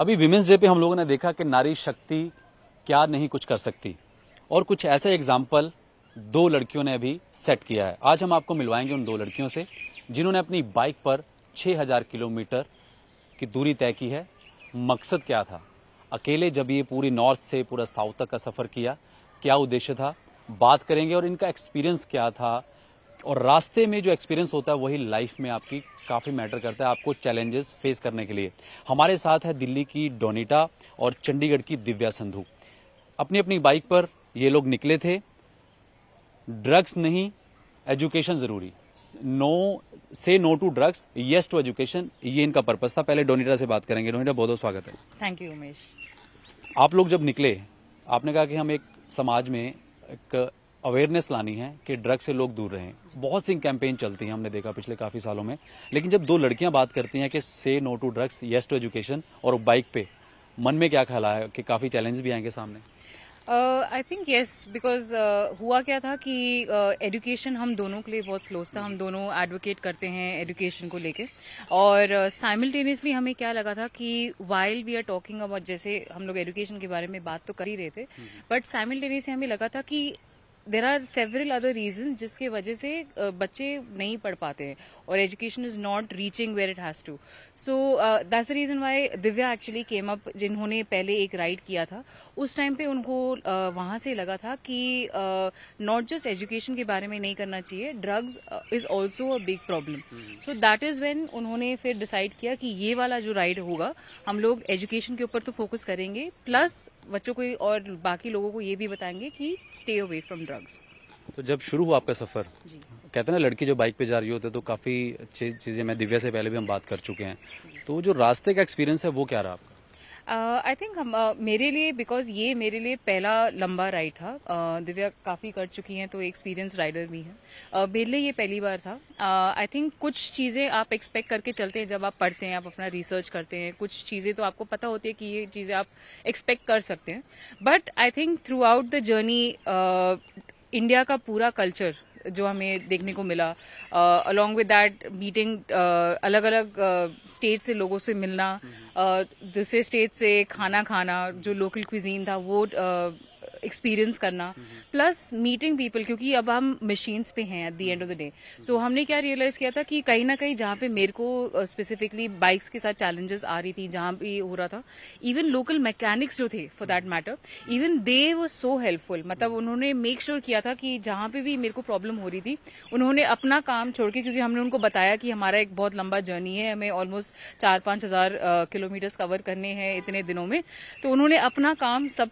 अभी women's day पे हम लोगों ने देखा कि नारी शक्ति क्या नहीं कुछ कर सकती और कुछ ऐसे एग्जाम्पल दो लड़कियों ने अभी सेट किया है आज हम आपको मिलवाएंगे उन दो लड़कियों से जिन्होंने अपनी बाइक पर 6000 किलोमीटर की दूरी तय की है मकसद क्या था अकेले जब ये पूरी नॉर्थ से पूरा साउथ तक का सफ़र किया क्या उद्देश्य था बात करेंगे और इनका एक्सपीरियंस क्या था और रास्ते में जो एक्सपीरियंस होता है वही लाइफ में आपकी काफ़ी मैटर करता है आपको चैलेंजेस फेस करने के लिए हमारे साथ है दिल्ली की डोनीटा और चंडीगढ़ की दिव्या संधू अपनी अपनी बाइक पर ये लोग निकले थे ड्रग्स नहीं एजुकेशन ज़रूरी no say no to drugs yes to education ये इनका पर्पज था पहले डोनीटा से बात करेंगे डोनीटा बहुत बहुत स्वागत है थैंक यू उमेश आप लोग जब निकले आपने कहा कि हम एक समाज में एक अवेयरनेस लानी है कि ड्रग्स से लोग दूर रहें बहुत सी कैंपेन चलती हैं हमने देखा पिछले काफ़ी सालों में लेकिन जब दो लड़कियां बात करती हैं कि say no to drugs yes to education और बाइक पे मन में क्या ख्याल आया कि काफ़ी चैलेंज भी आएंगे सामने आई थिंक येस बिकॉज हुआ क्या था कि एजुकेशन uh, हम दोनों के लिए बहुत क्लोज था हम दोनों एडवोकेट करते हैं एजुकेशन को लेके और साइमल्टेनियसली uh, हमें क्या लगा था कि while we are talking about जैसे हम लोग एजुकेशन के बारे में बात तो कर ही रहे थे बट हम्म। साइमल्टेनियसली हमें लगा था कि there are several other reason जिसके वजह से बच्चे नहीं पढ़ पाते हैं और education is not reaching where it has to so that's the reason why Divya actually came up जिन्होंने पहले एक राइड किया था उस टाइम पे उनको uh, वहां से लगा था कि नॉट जस्ट एजुकेशन के बारे में नहीं करना चाहिए drugs is also a big problem so that is when उन्होंने फिर डिसाइड किया कि ये वाला जो राइड होगा हम लोग एजुकेशन के ऊपर तो फोकस करेंगे प्लस बच्चों को और बाकी लोगों को ये भी बताएंगे कि स्टे अवे फ्रॉम ड्रग्स तो जब शुरू हुआ आपका सफर कहते हैं ना लड़की जो बाइक पे जा रही होती है तो काफी चीजें मैं दिव्या से पहले भी हम बात कर चुके हैं तो जो रास्ते का एक्सपीरियंस है वो क्या रहा आई uh, थिंक हम uh, मेरे लिए बिकॉज ये मेरे लिए पहला लंबा राइड था uh, दिव्या काफ़ी कर चुकी हैं तो एक्सपीरियंस राइडर भी हैं uh, मेरे लिए ये पहली बार था आई uh, थिंक कुछ चीज़ें आप एक्सपेक्ट करके चलते हैं जब आप पढ़ते हैं आप अपना रिसर्च करते हैं कुछ चीज़ें तो आपको पता होती है कि ये चीज़ें आप एक्सपेक्ट कर सकते हैं but I think throughout the journey India का पूरा कल्चर जो हमें देखने को मिला अलॉन्ग विद दैट मीटिंग अलग अलग स्टेट से लोगों से मिलना दूसरे स्टेट से खाना खाना जो लोकल क्विजीन था वो एक्सपीरियंस करना प्लस मीटिंग पीपल क्योंकि अब हम मशीन्स पे हैं at the end of the day तो हमने क्या रियलाइज किया था कि कहीं ना कहीं जहां पे मेरे को स्पेसिफिकली बाइक्स के साथ चैलेंजेस आ रही थी जहां भी हो रहा था इवन लोकल मैकेनिक्स जो थे for that matter even they वो सो हेल्पफुल मतलब हम्म। उन्होंने मेक श्योर sure किया था कि जहां पे भी मेरे को प्रॉब्लम हो रही थी उन्होंने अपना काम छोड़ के क्योंकि हमने उनको बताया कि हमारा एक बहुत लंबा जर्नी है हमें ऑलमोस्ट चार पांच हजार किलोमीटर्स कवर करने हैं इतने दिनों में तो उन्होंने अपना काम सब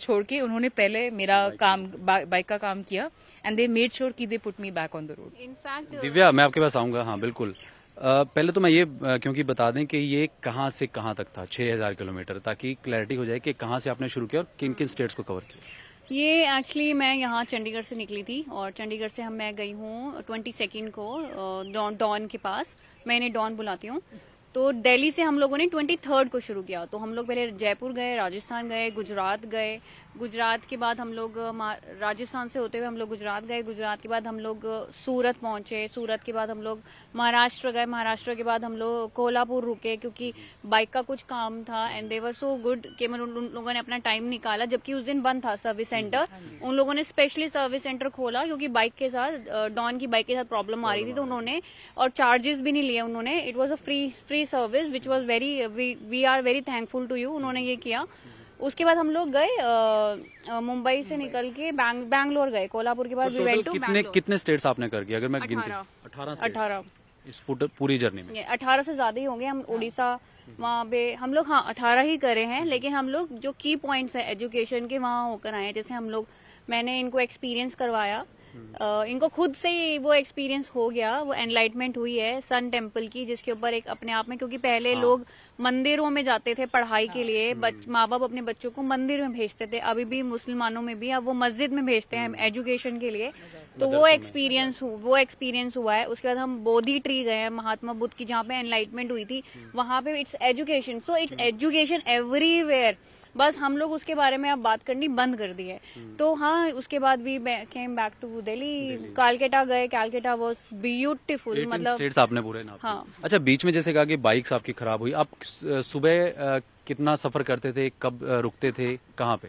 छोड़ के उन्होंने उन्होंने पहले मेरा काम बाइक का काम किया एंड दे मेड श्योर की they put me back on the road Divya मैं आपके पास आऊंगा हाँ बिल्कुल पहले तो मैं ये क्योंकि बता दें कि ये कहाँ से कहाँ तक था 6000 किलोमीटर ताकि क्लैरिटी हो जाए कि कहाँ से आपने शुरू किया और किन किन स्टेट्स को कवर किया ये एक्चुअली मैं यहाँ चंडीगढ़ से निकली थी और चंडीगढ़ से हम मैं गई हूँ ट्वेंटी सेकेंड को डॉन के पास मैं इन्हें डॉन बुलाती हूँ तो दिल्ली से हम लोगों ने ट्वेंटी थर्ड को शुरू किया तो हम लोग पहले जयपुर गए राजस्थान गए गुजरात गए गुजरात के बाद हम लोग राजस्थान से होते हुए हम लोग गुजरात गए गुजरात के बाद हम लोग सूरत पहुंचे सूरत के बाद हम लोग महाराष्ट्र गए महाराष्ट्र के बाद हम लोग कोल्हापुर रुके क्योंकि बाइक का कुछ काम था एंड देवर सो गुड के मतलब उन लोगों ने अपना टाइम निकाला जबकि उस दिन बंद था सर्विस सेंटर हाँ उन लोगों ने स्पेशली सर्विस सेंटर खोला क्योंकि बाइक के साथ डॉन की बाइक के साथ प्रॉब्लम आ रही थी तो उन्होंने और चार्जेस भी नहीं लिए उन्होंने it was a free free service which was very we are very thankful to you उन्होंने ये किया उसके बाद हम लोग गए मुंबई से निकल के बैंग, बैंगलोर गए कोल्हापुर के बाद तो, तो, तो, कितने कितने स्टेट्स आपने कर अगर मैं गिनती अठारह अठारह पूरी जर्नी में अठारह से ज्यादा ही होंगे हम हाँ। उड़ीसा वहाँ पे हम लोग हाँ अठारह ही करे हैं लेकिन हम लोग जो की पॉइंट्स है एजुकेशन के वहाँ होकर आए जैसे हम लोग मैंने इनको एक्सपीरियंस करवाया इनको खुद से ही वो एक्सपीरियंस हो गया वो एनलाइटमेंट हुई है सन टेम्पल की जिसके ऊपर एक अपने आप में क्योंकि पहले हाँ। लोग मंदिरों में जाते थे पढ़ाई हाँ। के लिए हम्म। माँ बाप अपने बच्चों को मंदिर में भेजते थे अभी भी मुसलमानों में भी अब वो मस्जिद में भेजते हैं एजुकेशन हम्म। के लिए तो वो एक्सपीरियंस हाँ। वो एक्सपीरियंस हुआ है उसके बाद हम बोधी ट्री गए हैं महात्मा बुद्ध की जहाँ पे एनलाइटमेंट हुई थी हम्म। वहां पे it's education so it's education everywhere बस हम लोग उसके बारे में अब बात करनी बंद कर दी है हम्म। तो हाँ उसके बाद we came back to Delhi Calcutta गए कालकेटा वॉज ब्यूटिफुल मतलब आपने पूरे ना हाँ अच्छा बीच में जैसे कहा कि बाइक्स आपकी खराब हुई आप सुबह कितना सफर करते थे कब रुकते थे कहाँ पे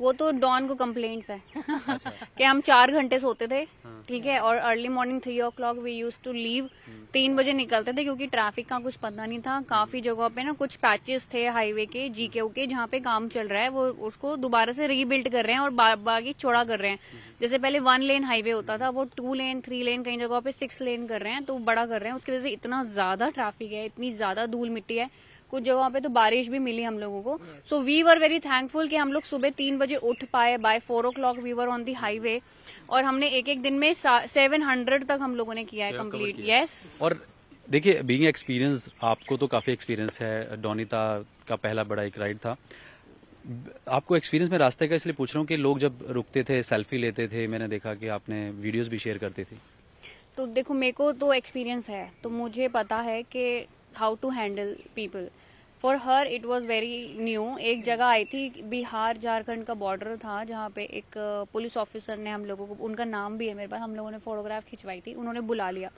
वो तो डॉन को कम्प्लेन्ट्स है अच्छा। कि हम चार घंटे सोते थे हाँ। ठीक है और early morning three o'clock we use to leave तीन बजे निकलते थे क्योंकि ट्रैफिक का कुछ पता नहीं था काफी हम्म। जगहों पे ना कुछ पैचेस थे हाईवे के जीके के जहाँ पे काम चल रहा है वो उसको दोबारा से रीबिल्ड कर रहे हैं और बा, बाकी चौड़ा कर रहे हैं हम्म। जैसे पहले वन लेन हाईवे होता था वो टू लेन थ्री लेन कई जगहों पे सिक्स लेन कर रहे हैं तो बड़ा कर रहे हैं उसकी वजह से इतना ज्यादा ट्रैफिक है इतनी ज्यादा धूल मिट्टी है कुछ जगहों पे तो बारिश भी मिली हम लोगों को so we were very thankful कि हम लोग सुबह तीन बजे उठ पाए by four o'clock we were on the highway और हमने एक एक दिन में सेवन हंड्रेड तक हम लोगों ने किया है कम्प्लीट यस yes. और देखिए बीइंग एक्सपीरियंस आपको तो काफी एक्सपीरियंस है डोनिता का पहला बड़ा एक राइड था आपको एक्सपीरियंस में रास्ते का इसलिए पूछ रहा हूँ कि लोग जब रुकते थे सेल्फी लेते थे मैंने देखा कि आपने वीडियोस भी शेयर करते थे तो देखो मेरे को तो एक्सपीरियंस है तो मुझे पता है कि how to handle people for her it was very new एक जगह आई थी बिहार झारखंड का बॉर्डर था जहाँ पे एक पुलिस ऑफिसर ने हम लोगों को उनका नाम भी है मेरे पास हम लोगों ने फोटोग्राफ खिंचवाई थी उन्होंने बुला लिया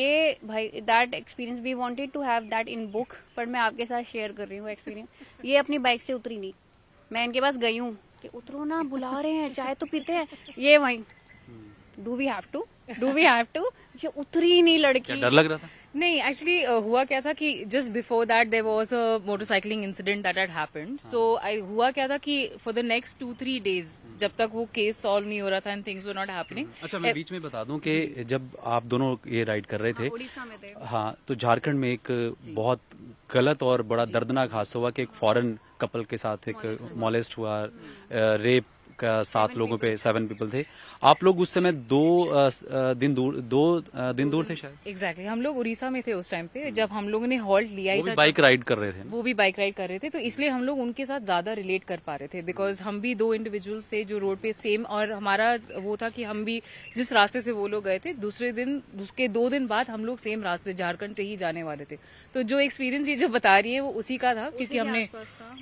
ये भाई that experience we wanted to have that in book पर मैं आपके साथ शेयर कर रही हूँ एक्सपीरियंस ये अपनी बाइक से उतरी नहीं मैं इनके पास गई हूँ कि उतरो ना बुला रहे हैं चाय तो पीते हैं ये वहीं do we have to do we have to ये उतरी नहीं लड़की डर लग रहा था नहीं एक्चुअली uh, हुआ क्या था कि just before that there was a motorcycling incident that had happen so I हुआ क्या था कि for the next two three days जब तक वो केस सॉल्व नहीं हो रहा था and things were not happening अच्छा मैं बीच में बता दूं कि जब आप दोनों ये राइड कर रहे हाँ, थे हाँ तो झारखंड में एक बहुत गलत और बड़ा दर्दनाक हादसा हुआ कि एक फॉरन हाँ। कपल के साथ एक मॉलेस्ट हुआ रेप सात लोगों पे सेवन पीपल थे आप लोग उस समय दो दिन दूर दो दिन दूर थे शायद एग्जैक्टली exactly, हम लोग उड़ीसा में थे उस टाइम पे जब हम लोगों ने हॉल्ट लिया ही था बाइक राइड तो कर रहे थे वो भी बाइक राइड कर रहे थे तो इसलिए हम लोग उनके साथ ज्यादा रिलेट कर पा रहे थे बिकॉज हम भी दो इंडिविजुअल्स थे जो रोड पे सेम और हमारा वो था कि हम भी जिस रास्ते से वो लोग गए थे दूसरे दिन उसके दो दिन बाद हम लोग सेम रास्ते झारखंड से ही जाने वाले थे तो जो एक्सपीरियंस ये जो बता रही है वो उसी का था क्योंकि हमने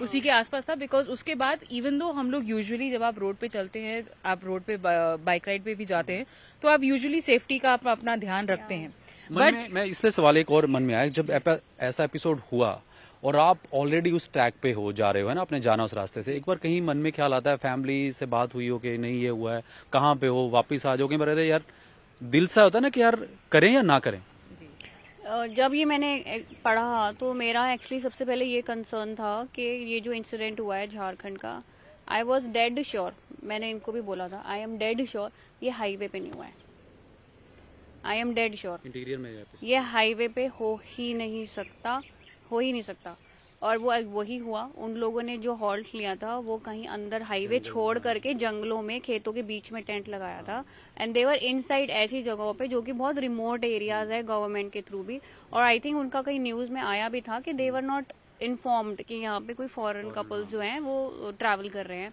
उसी हाँ। के आसपास था बिकॉज उसके बाद इवन दो हम लोग यूजली जब आप रोड पे चलते हैं आप रोड पे बाइक राइड पे भी जाते हैं तो आप यूजुअली सेफ्टी का आप अपना ध्यान रखते हैं बट मैं, मैं इसलिए सवाल एक और मन में आया जब एप, ऐसा एपिसोड हुआ और आप ऑलरेडी उस ट्रैक पे हो जा रहे हो है ना अपने जाना उस रास्ते से एक बार कहीं मन में ख्याल आता है फैमिली से बात हुई हो कि नहीं ये हुआ है कहाँ पे हो वापिस आ जाओगे बता यार दिल सा होता है ना कि यार करें या ना करें जब ये मैंने पढ़ा तो मेरा एक्चुअली सबसे पहले ये कंसर्न था कि ये जो इंसिडेंट हुआ है झारखंड का आई वॉज डेड श्योर मैंने इनको भी बोला था आई एम डेड श्योर ये हाईवे पे नहीं हुआ है I am dead sure interior में ये हाईवे पे हो ही नहीं सकता हो ही नहीं सकता और वो वही हुआ उन लोगों ने जो हॉल्ट लिया था वो कहीं अंदर हाईवे छोड़ करके जंगलों में खेतों के बीच में टेंट लगाया था एंड देवर इन साइड ऐसी जगहों पे जो कि बहुत रिमोट एरियाज है गवर्नमेंट के थ्रू भी और आई थिंक उनका कहीं न्यूज में आया भी था कि देवर नॉट इन्फॉर्म्ड कि यहाँ पे कोई फॉरेन कपल्स हाँ। जो हैं वो ट्रैवल कर रहे हैं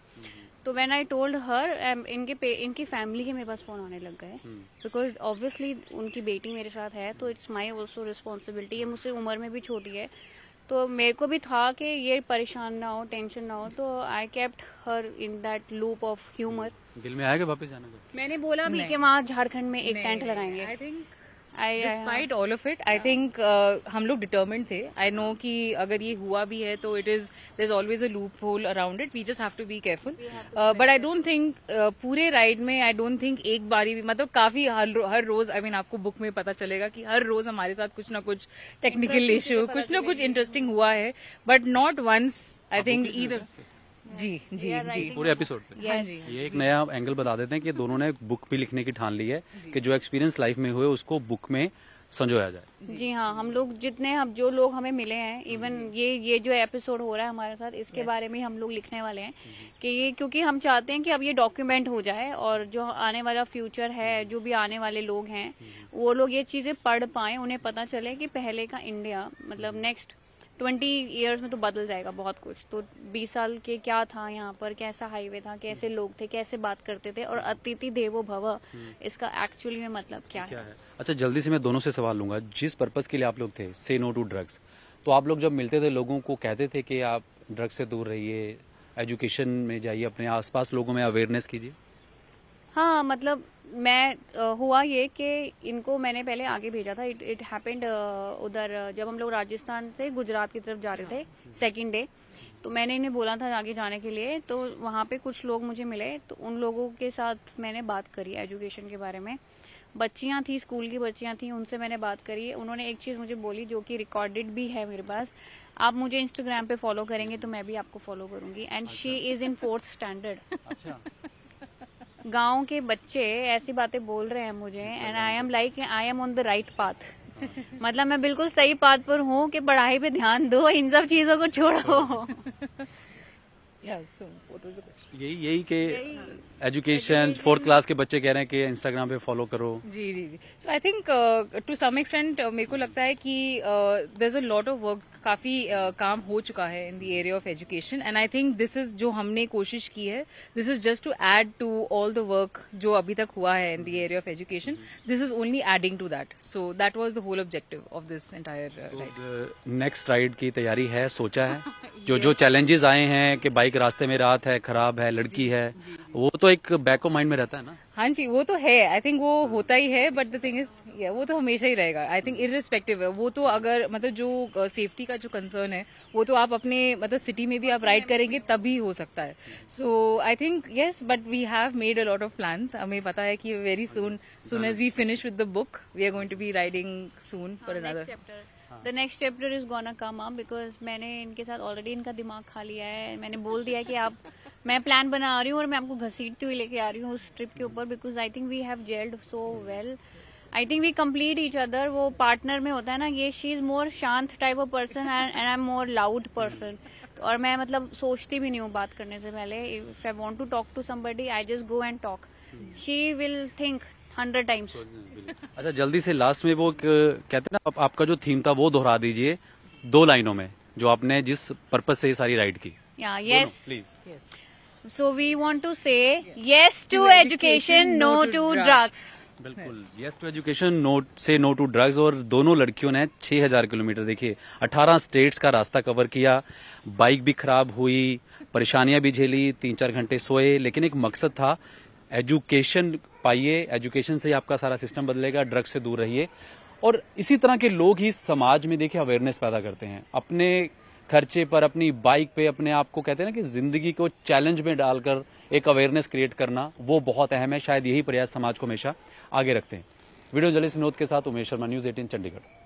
तो व्हेन आई टोल्ड हर इनके इनकी फैमिली के मेरे पास फोन आने लग गए बिकॉज हम्म। ऑब्वियसली उनकी बेटी मेरे साथ है तो इट्स माई ऑल्सो रिस्पॉन्सिबिलिटी ये हम्म। मुझसे उम्र में भी छोटी है तो मेरे को भी था कि ये परेशान ना हो टेंशन ना हो तो I kept her in that loop of humour दिल में आएगा वापस जाने का मैंने बोला भी कि वहाँ झारखंड में एक टेंट लगाएंगे I think I despite all of it I think हम लोग डिटर्मेंट थे आई नो कि अगर ये हुआ भी है तो it is there is always a loophole around it we just have to be careful but I don't think पूरे राइड में आई डोंट थिंक एक बारी भी मतलब काफी हर, हर रोज आई I मीन mean, आपको बुक में पता चलेगा कि हर रोज हमारे साथ कुछ ना कुछ टेक्निकल इश्यू कुछ ना कुछ इंटरेस्टिंग हुआ है but not once I think either जी जी जी पूरे एपिसोड में हाँ ये एक नया एंगल बता देते हैं कि दोनों ने बुक भी लिखने की ठान ली है कि जो एक्सपीरियंस लाइफ में हुए उसको बुक में संजोया जाए जी हाँ हम लोग जितने अब जो लोग हमें मिले हैं इवन हम्म. ये ये जो एपिसोड हो रहा है हमारे साथ इसके बारे में हम लोग लिखने वाले हैं कि ये क्योंकि हम चाहते हैं कि अब ये डॉक्यूमेंट हो जाए और जो आने वाला फ्यूचर है हम्म. जो भी आने वाले लोग हैं हम्म. वो लोग ये चीजें पढ़ पाए उन्हें पता चले कि पहले का इंडिया मतलब नेक्स्ट ट्वेंटी ईयर्स में तो बदल जाएगा बहुत कुछ तो बीस साल के क्या था यहाँ पर कैसा हाईवे था कैसे लोग थे कैसे बात करते थे और अतिथि देवो भव हम्म। इसका एक्चुअली में मतलब क्या, क्या है? है अच्छा जल्दी से मैं दोनों से सवाल लूंगा जिस पर्पज के लिए आप लोग थे से नो टू ड्रग्स तो आप लोग जब मिलते थे लोगों को कहते थे कि आप ड्रग्स से दूर रहिए एजुकेशन में जाइए अपने आसपास लोगों में अवेयरनेस कीजिए हाँ मतलब मैं uh, हुआ ये कि इनको मैंने पहले आगे भेजा था इट इट हैपेंड उधर जब हम लोग राजस्थान से गुजरात की तरफ जा रहे थे सेकेंड डे तो मैंने इन्हें बोला था आगे जाने के लिए तो वहाँ पे कुछ लोग मुझे मिले तो उन लोगों के साथ मैंने बात करी एजुकेशन के बारे में बच्चियाँ थी स्कूल की बच्चियाँ थी उनसे मैंने बात करी उन्होंने एक चीज़ मुझे बोली जो कि रिकॉर्डेड भी है मेरे पास आप मुझे इंस्टाग्राम पे फॉलो करेंगे तो मैं भी आपको फॉलो करूंगी and she is in fourth standard गांव के बच्चे ऐसी बातें बोल रहे हैं मुझे and I am like I am on the right path मतलब मैं बिल्कुल सही पाथ पर हूँ कि पढ़ाई पे ध्यान दो इन सब चीजों को छोड़ो यही यही के एजुकेशन फोर्थ क्लास के बच्चे कह रहे हैं कि इंस्टाग्राम पे फॉलो करो जी जी जी so I think to some extent मेरे को लगता है कि there a lot of work काफ़ी काम हो चुका है in the area of education and I think this is जो हमने कोशिश की है this is just to add to all the work जो अभी तक हुआ है in the area of education this is only adding to that so that was the whole objective of this entire next ride की तैयारी है सोचा है जो जो चैलेंजेस आए हैं कि बाइक रास्ते में रात है खराब है लड़की है वो तो एक बैक ऑफ माइंड में रहता है ना हाँ जी वो तो है आई थिंक वो होता ही है बट द थिंग इज वो तो हमेशा ही रहेगा आई थिंक इरिस्पेक्टिव है वो तो अगर मतलब जो सेफ्टी uh, का जो कंसर्न है वो तो आप अपने मतलब सिटी में भी आप राइड करेंगे तभी हो सकता है so I think yes but we have made a lot of plan हमें पता है कि very soon soon as we finish with the book we are going to be riding soon for another the next chapter is gonna come up because मैंने इनके साथ already इनका दिमाग खा लिया है मैंने बोल दिया कि आप मैं प्लान बना रही हूँ और मैं आपको घसीटती हुई लेके आ रही हूँ उस ट्रिप के ऊपर because I think we have gelled so well I think we complement each other वो पार्टनर में होता है ना ये शी इज मोर शांत type of person and I am more loud person और मैं मतलब सोचती भी नहीं हूँ बात करने से पहले if I want to talk to somebody I just go and talk she will think hundred times अच्छा जल्दी से लास्ट में वो कहते हैं ना आप, आपका जो थीम था वो दोहरा दीजिए दो लाइनों में जो आपने जिस पर्पज से सारी राइड की या yes please so we want to say yes to education no to drugs बिल्कुल yes to education no say no to drugs और दोनों लड़कियों ने 6000 किलोमीटर देखिए 18 स्टेट्स का रास्ता कवर किया बाइक भी खराब हुई परेशानियां भी झेली तीन चार घंटे सोए लेकिन एक मकसद था एजुकेशन पाइए एजुकेशन से ही आपका सारा सिस्टम बदलेगा ड्रग्स से दूर रहिए और इसी तरह के लोग ही समाज में देखिए अवेयरनेस पैदा करते हैं अपने खर्चे पर अपनी बाइक पे अपने आप को कहते हैं ना कि जिंदगी को चैलेंज में डालकर एक अवेयरनेस क्रिएट करना वो बहुत अहम है शायद यही प्रयास समाज को हमेशा आगे रखते हैं वीडियो जलिस विनोद के साथ उमेश शर्मा न्यूज एटीन चंडीगढ़